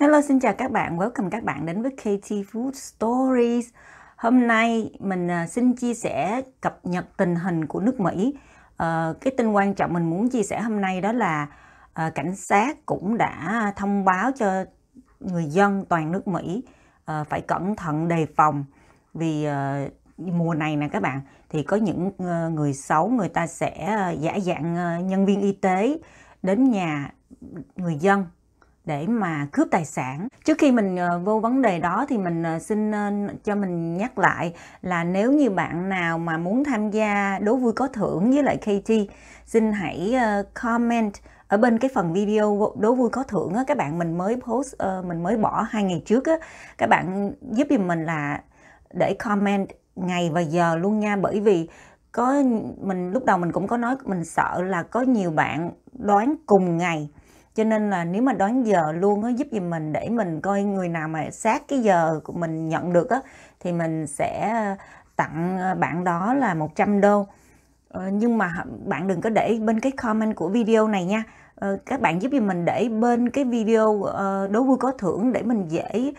Hello xin chào các bạn, welcome các bạn đến với KT Food Stories. Hôm nay mình à, xin chia sẻ cập nhật tình hình của nước Mỹ. À, cái tin quan trọng mình muốn chia sẻ hôm nay đó là à, cảnh sát cũng đã thông báo cho người dân toàn nước Mỹ à, phải cẩn thận đề phòng vì à, mùa này nè các bạn thì có những người xấu người ta sẽ giả dạng nhân viên y tế đến nhà người dân để mà cướp tài sản. Trước khi mình ờ, vô vấn đề đó thì mình ờ, xin ờ, cho mình nhắc lại là nếu như bạn nào mà muốn tham gia đố vui có thưởng với lại KT, xin hãy comment ở bên cái phần video đố vui có thưởng á, các bạn mình mới post mình mới bỏ hai ngày trước á, các bạn giúp giùm mình là để comment ngày và giờ luôn nha bởi vì có mình lúc đầu mình cũng có nói mình sợ là có nhiều bạn đoán cùng ngày cho nên là nếu mà đoán giờ luôn á giúp gì mình để mình coi người nào mà sát cái giờ của mình nhận được á thì mình sẽ tặng ờ, bạn đó là 100 đô ờ, nhưng mà bạn đừng có để bên cái comment của video này nha ờ, các bạn giúp gì mình để bên cái video uh, đố vui có thưởng để mình dễ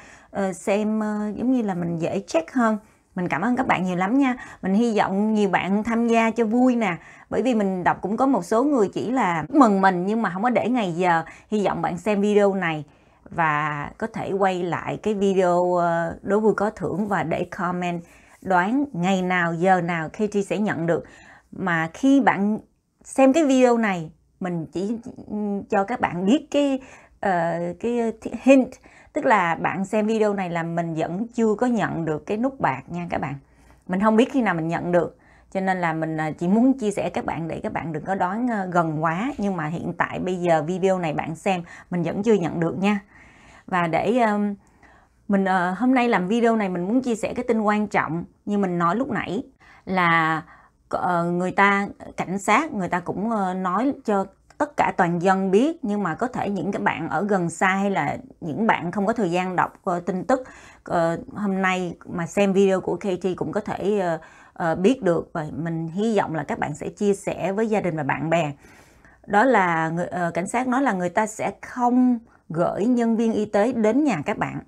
xem giống như là mình dễ check hơn mình cảm ơn các bạn nhiều lắm nha mình hy vọng nhiều bạn tham gia cho vui nè bởi vì mình đọc cũng có một số người chỉ là mừng mình nhưng mà không có để ngày giờ hy vọng bạn xem video này và có thể quay lại cái video ờ, đối vui có thưởng và để comment đoán ngày nào giờ nào KT sẽ nhận được mà khi bạn xem cái video này mình chỉ ừ, cho các bạn biết cái Ờ, cái ờ, hint tức là bạn xem video này là mình vẫn chưa có nhận được cái nút bạc nha các bạn mình không biết khi nào mình nhận được cho nên là mình ờ, chỉ muốn chia sẻ các bạn để các bạn đừng có đoán gần quá nhưng mà hiện tại bây giờ video này bạn xem mình vẫn chưa nhận được nha và để mình hôm nay làm video này mình muốn chia sẻ cái tin quan trọng như mình nói lúc nãy là người ta cảnh sát người ta cũng nói cho tất cả toàn dân biết nhưng mà có thể những cái bạn ở gần xa hay là những bạn không có thời gian đọc uh, tin tức uh, hôm nay mà xem video của KT cũng có thể uh, uh, biết được và mình hy vọng là các bạn sẽ chia sẻ với gia đình và bạn bè đó là người, uh, cảnh sát nói là người ta sẽ không gửi nhân viên y tế đến nhà các bạn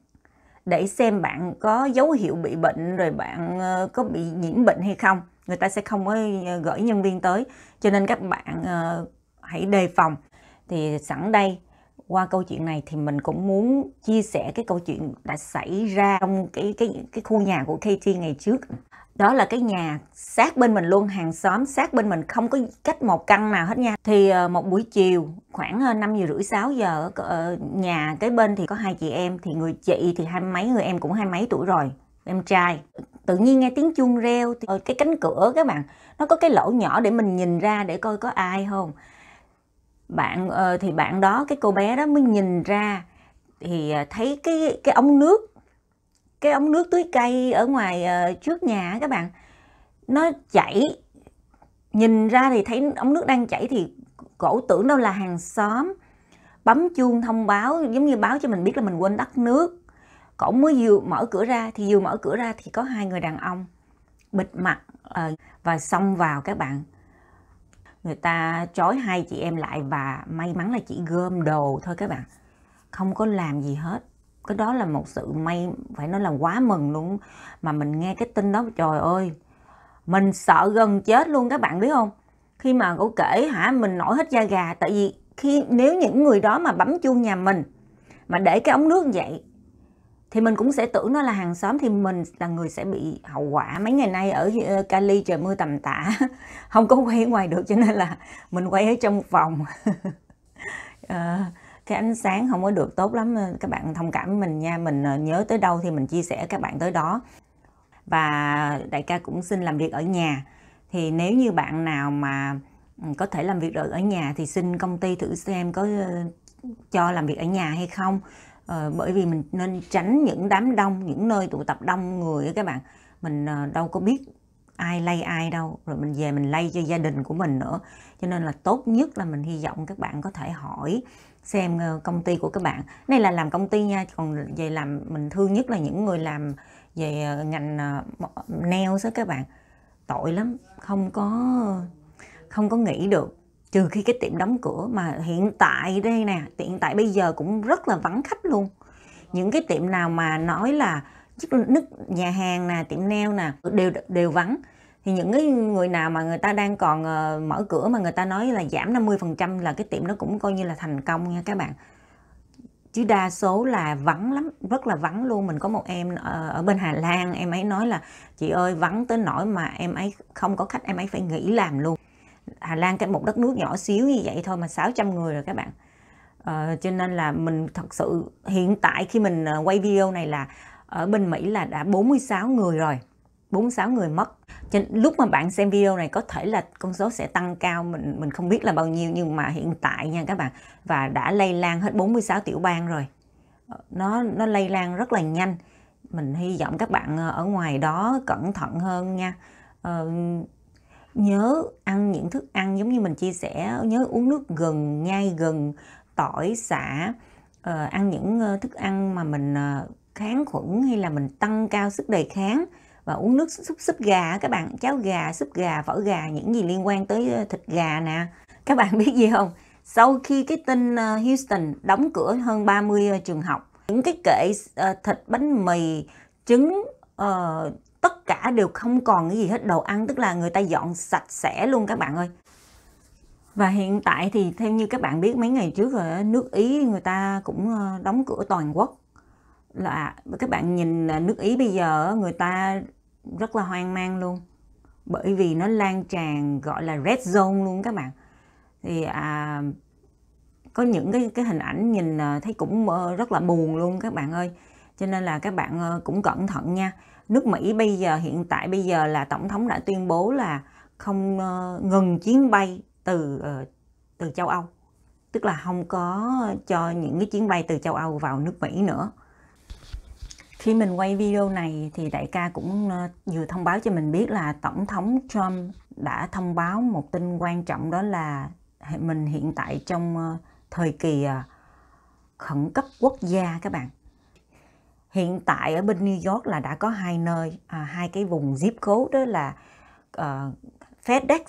để xem bạn có dấu hiệu bị bệnh rồi bạn uh, có bị nhiễm bệnh hay không người ta sẽ không có gửi nhân viên tới cho nên các bạn uh, hãy đề phòng thì sẵn đây qua câu chuyện này thì mình cũng muốn chia sẻ cái câu chuyện đã xảy ra trong cái cái cái khu nhà của KT ngày trước đó là cái nhà sát bên mình luôn hàng xóm sát bên mình không có cách một căn nào hết nha thì ờ, một buổi chiều khoảng ờ, năm giờ rưỡi sáu giờ ở ờ, nhà cái bên thì có hai chị em thì người chị thì hai mấy người em cũng hai mấy tuổi rồi em trai tự nhiên nghe tiếng chuông reo thì cái cánh cửa các bạn nó có cái lỗ nhỏ để mình nhìn ra để coi có ai không bạn uh, thì bạn đó cái cô bé đó mới nhìn ra thì ờ, thấy cái cái ống nước cái ống nước tưới cây ở ngoài uh, trước nhà các bạn nó chảy nhìn ra thì thấy ống nước đang chảy thì cổ tưởng đâu là hàng xóm bấm chuông thông báo giống như báo cho mình biết là mình quên đất nước cổ mới vừa mở cửa ra thì vừa mở cửa ra thì có hai người đàn ông bịt mặt uh, và xông vào các bạn người ta trói hai chị em lại và may mắn là chỉ gom đồ thôi các bạn không có làm gì hết cái đó là một sự may phải nói là quá mừng luôn mà mình nghe cái tin đó trời ơi mình sợ gần chết luôn các bạn biết không khi mà cô kể hả mình nổi hết da gà tại vì khi nếu những người đó mà bấm chuông nhà mình mà để cái ống nước như vậy thì mình cũng sẽ tưởng nó là hàng xóm thì mình là người sẽ bị hậu quả mấy ngày nay ở ờ, Cali trời mưa tầm tã không có quay ngoài được cho nên là mình quay ở trong phòng ờ, cái ánh sáng không có được tốt lắm ờ, các bạn thông cảm với mình nha mình nhớ tới đâu thì mình chia sẻ các bạn tới đó và đại ca cũng xin làm việc ở nhà thì nếu như bạn nào mà ừ, có thể làm việc được ở nhà thì xin công ty thử xem có cho làm việc ở nhà hay không Ờ, bởi vì mình nên tránh những đám đông những nơi tụ tập đông người các bạn mình à, đâu có biết ai lây ai đâu rồi mình về mình lây cho gia đình của mình nữa cho nên là tốt nhất là mình hy vọng các bạn có thể hỏi xem ờ, công ty của các bạn đây là làm công ty nha còn về làm mình thương nhất là những người làm về ngành nail đó các bạn tội lắm không có không có nghĩ được trừ khi cái tiệm đóng cửa mà hiện tại đây nè hiện tại bây giờ cũng rất là vắng khách luôn những cái tiệm nào mà nói là nước nhà hàng nè tiệm neo nè đều đều vắng thì những cái người nào mà người ta đang còn ờ, mở cửa mà người ta nói là giảm 50% là cái tiệm nó cũng coi như là thành công nha các bạn chứ đa số là vắng lắm rất là vắng luôn mình có một em ở bên Hà Lan em ấy nói là chị ơi vắng tới nỗi mà em ấy không có khách em ấy phải nghỉ làm luôn Hà Lan cái một đất nước nhỏ xíu như vậy thôi mà 600 người rồi các bạn à, cho nên là mình thật sự hiện tại khi mình ờ, quay video này là ở bên Mỹ là đã 46 người rồi 46 người mất cho nên lúc mà bạn xem video này có thể là con số sẽ tăng cao mình mình không biết là bao nhiêu nhưng mà hiện tại nha các bạn và đã lây lan hết 46 tiểu bang rồi ờ, nó nó lây lan rất là nhanh mình hy vọng các bạn ở ngoài đó cẩn thận hơn nha uh, nhớ ăn những thức ăn giống như mình chia sẻ nhớ uống nước gừng nhai gừng tỏi xả uh, ăn những ờ, thức ăn mà mình uh, kháng khuẩn hay là mình tăng cao sức đề kháng và uống nước súp súp gà các bạn cháo gà súp gà phở gà những gì liên quan tới thịt gà nè các bạn biết gì không sau khi cái tin Houston đóng cửa hơn 30 uh, trường học những cái kệ thịt bánh mì trứng tất cả đều không còn cái gì hết đồ ăn tức là người ta dọn sạch sẽ luôn các bạn ơi và hiện tại thì theo như các bạn biết mấy ngày trước rồi nước Ý người ta cũng ờ, đóng cửa toàn quốc là các bạn nhìn nước Ý bây giờ người ta rất là hoang mang luôn bởi vì nó lan tràn gọi là red zone luôn các bạn thì à, có những cái cái hình ảnh nhìn ờ, thấy cũng ờ, rất là buồn luôn các bạn ơi cho nên là các bạn cũng cẩn thận nha nước Mỹ bây giờ hiện tại bây giờ là tổng thống đã tuyên bố là không ờ, ngừng chuyến bay từ ờ, từ châu Âu tức là không có cho những cái chuyến bay từ châu Âu vào nước Mỹ nữa khi mình quay video này thì đại ca cũng ờ, vừa thông báo cho mình biết là tổng thống Trump đã thông báo một tin quan trọng đó là mình hiện tại trong thời kỳ khẩn cấp quốc gia các bạn hiện tại ở bên New York là đã có hai nơi à, hai cái vùng zip code đó là uh, FedEx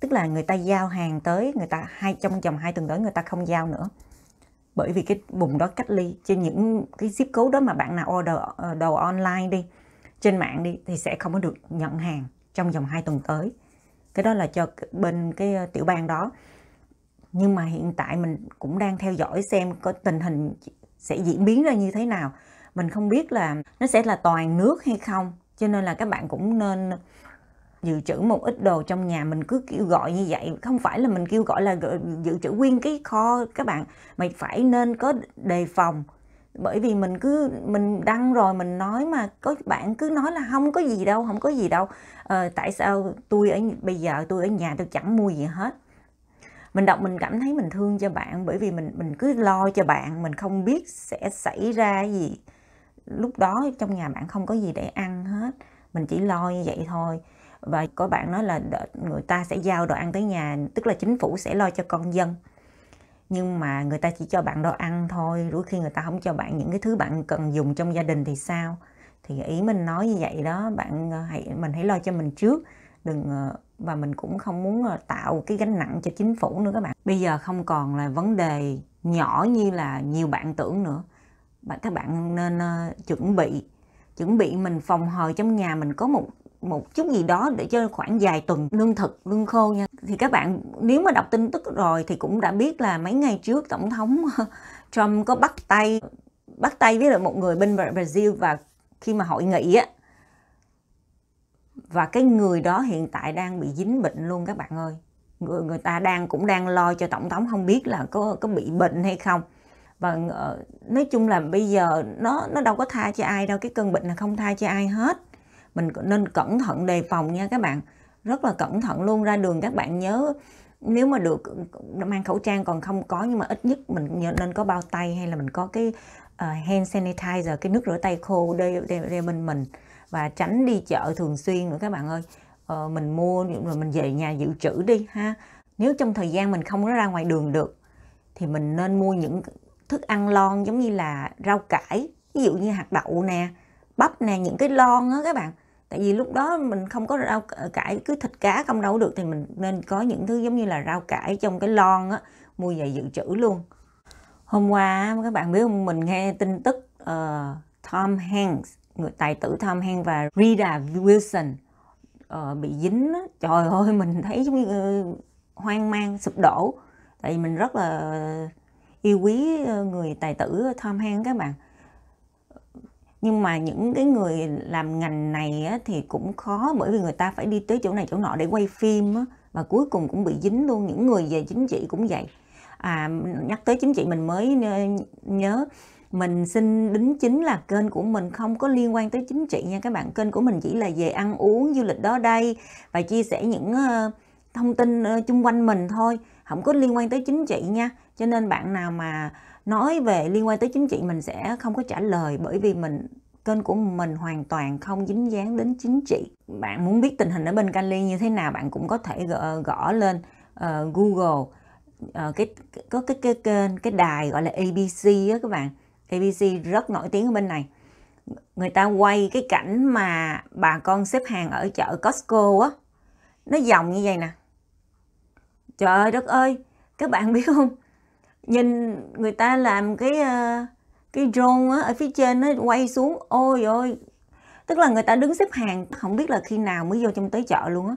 tức là người ta giao hàng tới người ta hai trong vòng hai tuần tới người ta không giao nữa bởi vì cái vùng đó cách ly trên những cái zip code đó mà bạn nào order ờ, đồ online đi trên mạng đi thì sẽ không có được nhận hàng trong vòng hai tuần tới cái đó là cho bên cái ờ, tiểu bang đó nhưng mà hiện tại mình cũng đang theo dõi xem có tình hình sẽ diễn biến ra như thế nào mình không biết là nó sẽ là toàn nước hay không cho nên là các bạn cũng nên dự trữ một ít đồ trong nhà mình cứ kêu gọi như vậy không phải là mình kêu gọi là dự trữ nguyên cái kho các bạn mà phải nên có đề phòng bởi vì mình cứ mình đăng rồi mình nói mà có bạn cứ nói là không có gì đâu không có gì đâu ờ, tại sao tôi ở bây giờ tôi ở nhà tôi chẳng mua gì hết mình đọc mình cảm thấy mình thương cho bạn bởi vì mình mình cứ lo cho bạn mình không biết sẽ xảy ra gì lúc đó trong nhà bạn không có gì để ăn hết mình chỉ lo như vậy thôi và có bạn nói là người ta sẽ giao đồ ăn tới nhà tức là chính phủ sẽ lo cho con dân nhưng mà người ta chỉ cho bạn đồ ăn thôi đôi khi người ta không cho bạn những cái thứ bạn cần dùng trong gia đình thì sao thì ý mình nói như vậy đó bạn ờ, hãy mình hãy lo cho mình trước đừng ờ, và mình cũng không muốn ờ, tạo cái gánh nặng cho chính phủ nữa các bạn bây giờ không còn là vấn đề nhỏ như là nhiều bạn tưởng nữa bạn các bạn nên uh, chuẩn bị chuẩn bị mình phòng hờ trong nhà mình có một một chút gì đó để cho khoảng vài tuần lương thực lương khô nha thì các bạn nếu mà đọc tin tức rồi thì cũng đã biết là mấy ngày trước tổng thống Trump có bắt tay bắt tay với lại một người bên Brazil và khi mà hội nghị á và cái người đó hiện tại đang bị dính bệnh luôn các bạn ơi người người ta đang cũng đang lo cho tổng thống không biết là có có bị bệnh hay không và vâng, ờ, nói chung là bây giờ nó nó đâu có tha cho ai đâu cái cơn bệnh là không tha cho ai hết mình nên cẩn thận đề phòng nha các bạn rất là cẩn thận luôn ra đường các bạn nhớ nếu mà được ừ, mang khẩu trang còn không có nhưng mà ít nhất mình nên có bao tay hay là mình có cái ờ, hand sanitizer cái nước rửa tay khô để để, để mình mình và tránh đi chợ thường xuyên nữa các bạn ơi uh, mình mua rồi mình về nhà dự trữ đi ha nếu trong thời gian mình không có ra ngoài đường được thì mình nên mua những thức ăn lon giống như là rau cải ví dụ như hạt đậu nè bắp nè những cái lon á các bạn tại vì lúc đó mình không có rau cải cứ thịt cá không đâu được thì mình nên có những thứ giống như là rau cải trong cái lon á mua về dự trữ luôn hôm qua các bạn biết không mình nghe tin tức uh, Tom Hanks người tài tử Tom Hanks và Rita Wilson uh, bị dính á. trời ơi mình thấy giống như uh, hoang mang sụp đổ tại vì mình rất là yêu quý ờ, người tài tử Tom Hanks các bạn nhưng mà những cái người làm ngành này thì cũng khó bởi vì người ta phải đi tới chỗ này chỗ nọ để quay phim á, và cuối cùng cũng bị dính luôn những người về chính trị cũng vậy à nhắc tới chính trị mình mới nhớ mình xin đính chính là kênh của mình không có liên quan tới chính trị nha các bạn kênh của mình chỉ là về ăn uống du lịch đó đây và chia sẻ những uh, thông tin ờ, chung quanh mình thôi không có liên quan tới chính trị nha cho nên bạn nào mà nói về liên quan tới chính trị mình sẽ không có trả lời bởi vì mình kênh của mình hoàn toàn không dính dáng đến chính trị bạn muốn biết tình hình ở bên Cali như thế nào bạn cũng có thể gõ, gõ lên uh, Google uh, cái có cái, cái kênh cái đài gọi là ABC á các bạn ABC rất nổi tiếng ở bên này người ta quay cái cảnh mà bà con xếp hàng ở chợ Costco á nó dòng như vậy nè trời đất ơi các bạn biết không nhìn người ta làm cái ờ, cái drone ở phía trên nó quay xuống ôi ôi tức là người ta đứng xếp hàng không biết là khi nào mới vô trong tới chợ luôn á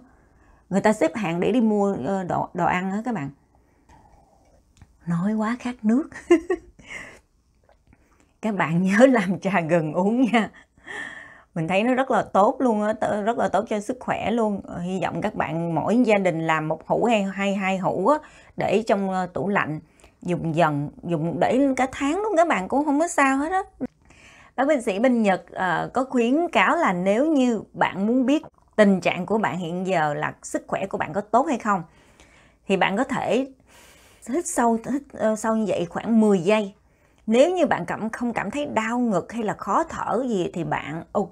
người ta xếp hàng để đi mua ờ, đồ đồ ăn á các bạn nói quá khát nước các bạn nhớ làm trà gừng uống nha mình thấy nó rất là tốt luôn á rất là tốt cho sức khỏe luôn ờ, hy vọng các bạn mỗi gia đình làm một hũ hay hai hai hũ á, để trong ờ, tủ lạnh dùng dần dùng để cả tháng luôn các bạn cũng không có sao hết á bác bác sĩ bên Nhật uh, có khuyến cáo là nếu như bạn muốn biết tình trạng của bạn hiện giờ là sức khỏe của bạn có tốt hay không thì bạn có thể hít sâu hít sâu như vậy khoảng 10 giây nếu như bạn cảm không cảm thấy đau ngực hay là khó thở gì thì bạn ok.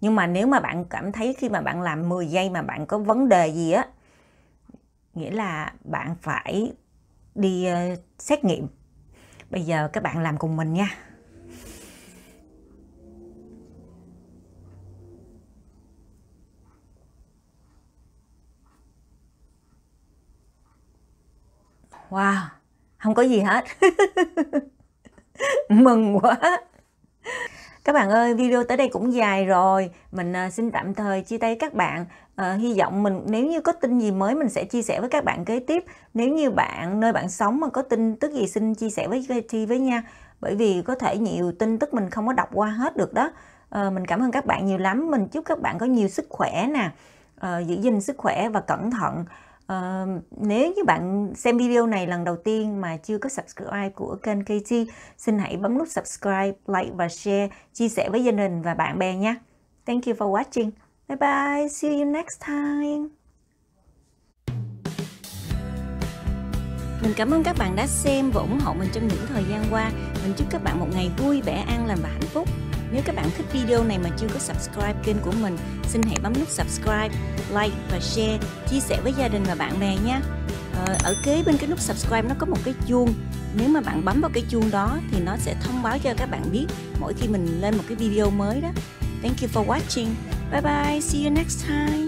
Nhưng mà nếu mà bạn cảm thấy khi mà bạn làm 10 giây mà bạn có vấn đề gì á, nghĩa là bạn phải đi uh, xét nghiệm. Bây giờ các bạn làm cùng mình nha. Wow, không có gì hết. mừng quá các bạn ơi video tới đây cũng dài rồi mình à, xin tạm thời chia tay các bạn à, hy vọng mình nếu như có tin gì mới mình sẽ chia sẻ với các bạn kế tiếp nếu như bạn nơi bạn sống mà có tin tức gì xin chia sẻ với KT với nha bởi vì có thể nhiều tin tức mình không có đọc qua hết được đó à, mình cảm ơn các bạn nhiều lắm mình chúc các bạn có nhiều sức khỏe nè à, giữ gìn sức khỏe và cẩn thận Uh, nếu như bạn xem video này lần đầu tiên mà chưa có subscribe của kênh KT, xin hãy bấm nút subscribe, like và share, chia sẻ với gia đình và bạn bè nhé. Thank you for watching. Bye bye, see you next time. Mình cảm ơn các bạn đã xem và ủng hộ mình trong những thời gian qua. Mình chúc các bạn một ngày vui, vẻ an lành và hạnh phúc. Nếu các bạn thích video này mà chưa có subscribe kênh của mình, xin hãy bấm nút subscribe, like và share, chia sẻ với gia đình và bạn bè nhé. Ờ, ở kế bên cái nút subscribe nó có một cái chuông. Nếu mà bạn bấm vào cái chuông đó thì nó sẽ thông báo cho các bạn biết mỗi khi mình lên một cái video mới đó. Thank you for watching. Bye bye. See you next time.